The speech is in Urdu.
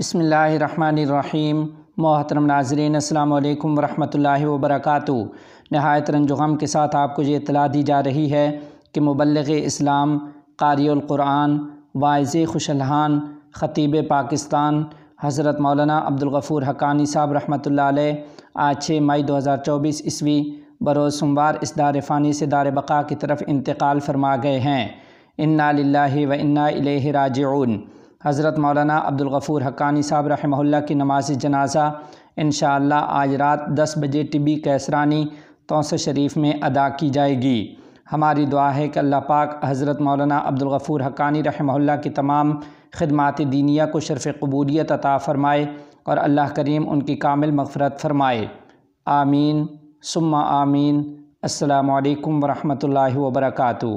بسم اللہ الرحمن الرحیم محترم ناظرین السلام علیکم ورحمۃ اللہ وبرکاتہ نہایت رنج غم کے ساتھ آپ کو یہ اطلاع دی جا رہی ہے کہ مبلغ اسلام قاری القرآن واضِ خوش الحان خطیب پاکستان حضرت مولانا عبدالغفور حقانی صاحب رحمۃ اللہ علیہ آج چھ مئی دو ہزار چوبیس عیسوی بروز سموار اس دار فانی سے دار بقا کی طرف انتقال فرما گئے ہیں انا للہ و انا اللہ راج حضرت مولانا عبدالغفور حقانی صاحب رحمہ اللہ کی نماز جنازہ انشاءاللہ آج رات دس بجے ٹبی کیسرانی توسِ شریف میں ادا کی جائے گی ہماری دعا ہے کہ اللہ پاک حضرت مولانا عبدالغفور حقانی رحمہ اللہ کی تمام خدمات دینیہ کو شرف قبولیت عطا فرمائے اور اللہ کریم ان کی کامل مغفرت فرمائے آمین سمہ آمین السلام علیکم ورحمۃ اللہ وبرکاتہ